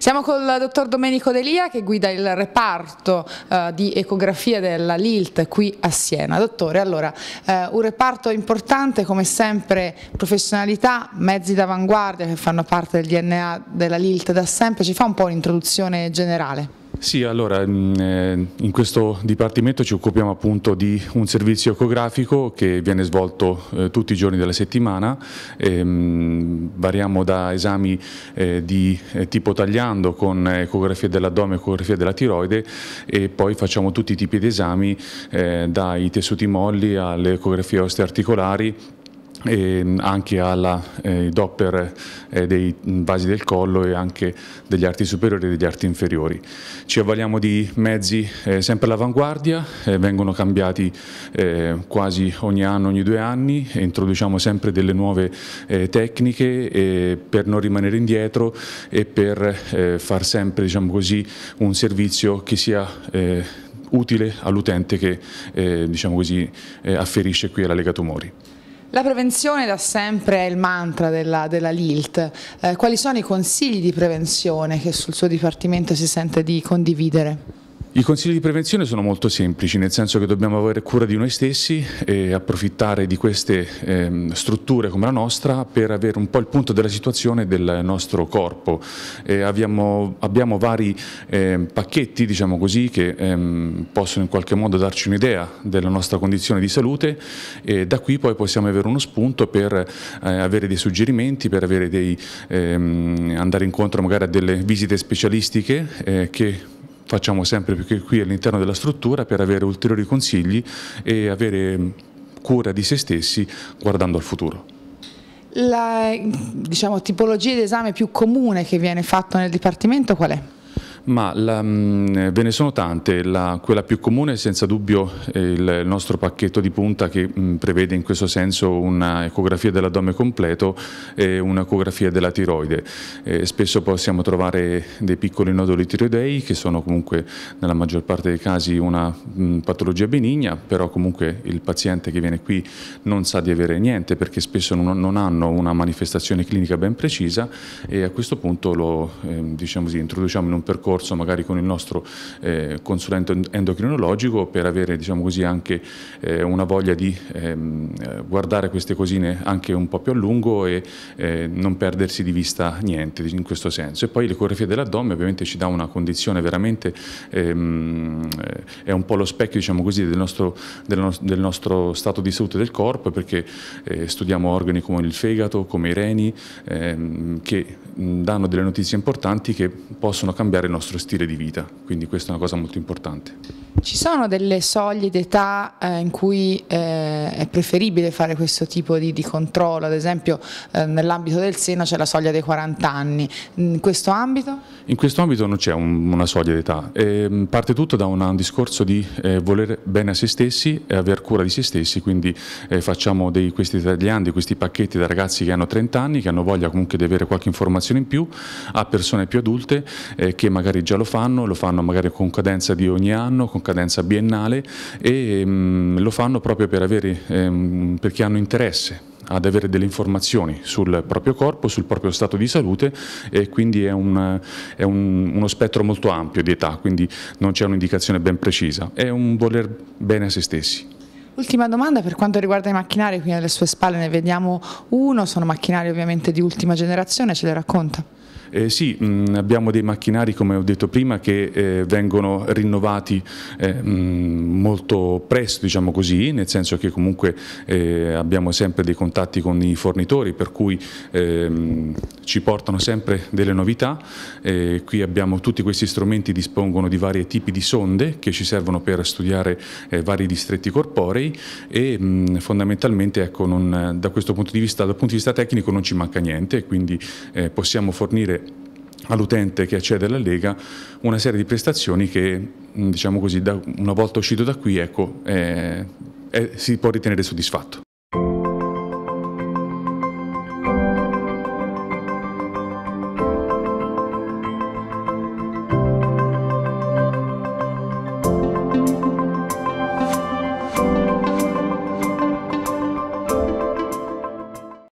Siamo col dottor Domenico Delia che guida il reparto eh, di ecografia della LILT qui a Siena. Dottore, allora, eh, un reparto importante come sempre, professionalità, mezzi d'avanguardia che fanno parte del DNA della LILT da sempre, ci fa un po' un'introduzione generale? Sì, allora mm, eh, in questo dipartimento ci occupiamo appunto di un servizio ecografico che viene svolto eh, tutti i giorni della settimana, ehm, variamo da esami eh, di tipo tagliando con ecografia dell'addome e ecografia della tiroide e poi facciamo tutti i tipi di esami dai tessuti molli alle ecografie ostearticolari e anche alla eh, dopper eh, dei vasi del collo e anche degli arti superiori e degli arti inferiori. Ci avvaliamo di mezzi eh, sempre all'avanguardia, eh, vengono cambiati eh, quasi ogni anno, ogni due anni, introduciamo sempre delle nuove eh, tecniche per non rimanere indietro e per far sempre diciamo così, un servizio che sia utile all'utente che diciamo così, afferisce qui alla Lega Tumori. La prevenzione da sempre è il mantra della, della LILT. Eh, quali sono i consigli di prevenzione che sul suo Dipartimento si sente di condividere? I consigli di prevenzione sono molto semplici, nel senso che dobbiamo avere cura di noi stessi e approfittare di queste eh, strutture come la nostra per avere un po' il punto della situazione del nostro corpo. Eh, abbiamo, abbiamo, vari eh, pacchetti, diciamo così, che ehm, possono in qualche modo darci un'idea della nostra condizione di salute e da qui poi possiamo avere uno spunto per eh, avere dei suggerimenti, per dei, ehm, andare incontro magari a delle visite specialistiche eh, che facciamo sempre più qui all'interno della struttura per avere ulteriori consigli e avere mm, cura di se stessi guardando al futuro. La diciamo, tipologia di esame più comune che viene fatto nel Dipartimento qual è? ma la, mh, mm, ve ne sono tante, la, quella più comune è senza dubbio il nostro pacchetto di punta che mh, mm, prevede in questo senso un'ecografia dell'addome completo e un'ecografia della tiroide. Eh, spesso possiamo trovare dei piccoli nodoli tiroidei che sono comunque nella maggior parte dei casi una mh, mm, patologia benigna, però comunque il paziente che viene qui non sa di avere niente perché spesso non, non hanno una manifestazione clinica ben precisa e a questo punto lo eh, diciamo così, introduciamo in un percorso discorso magari con il nostro eh, consulente endocrinologico per avere diciamo così, anche eh, una voglia di ehm, guardare queste cosine anche un po' più a lungo e eh, non perdersi di vista niente in questo senso. E poi l'ecografia dell'addome ovviamente ci dà una condizione veramente, ehm, è un po' lo specchio diciamo così, del, nostro, del, no del, nostro, stato di salute del corpo perché eh, studiamo organi come il fegato, come i reni, ehm, che danno delle notizie importanti che possono cambiare il nostro nostro stile di vita, quindi questa è una cosa molto importante. Ci sono delle soglie d'età eh, in cui eh, è preferibile fare questo tipo di, di controllo, ad esempio eh, nell'ambito del seno c'è la soglia dei 40 anni, in questo ambito? In questo ambito non c'è un, una soglia d'età, ehm, parte tutto da un, un discorso di eh, voler bene a se stessi e aver cura di se stessi, quindi eh, facciamo dei, questi tagliandi, questi pacchetti da ragazzi che hanno 30 anni, che hanno voglia comunque di avere qualche informazione in più, a persone più adulte eh, che magari magari già lo fanno, lo fanno magari con cadenza di ogni anno, con cadenza biennale e mh, mm, lo fanno proprio per avere, ehm, perché hanno interesse ad avere delle informazioni sul proprio corpo, sul proprio stato di salute e quindi è, un, è un, uno spettro molto ampio di età, quindi non c'è un'indicazione ben precisa, è un voler bene a se stessi. Ultima domanda per quanto riguarda i macchinari, qui alle sue spalle ne vediamo uno, sono macchinari ovviamente di ultima generazione, ce le racconta? Eh, sì, mh, mm, abbiamo dei macchinari come ho detto prima che eh, vengono rinnovati eh, mh, mm, molto presto, diciamo così, nel senso che comunque eh, abbiamo sempre dei contatti con i fornitori per cui mh, ehm, ci portano sempre delle novità. Eh, qui abbiamo tutti questi strumenti dispongono di vari tipi di sonde che ci servono per studiare eh, vari distretti corporei e mm, fondamentalmente ecco, non, da questo punto di vista, dal punto di vista tecnico non ci manca niente, quindi possiamo fornire fornire all'utente che accede alla Lega una serie di prestazioni che, diciamo così, una volta uscito da qui, ecco, eh, eh, si può ritenere soddisfatto.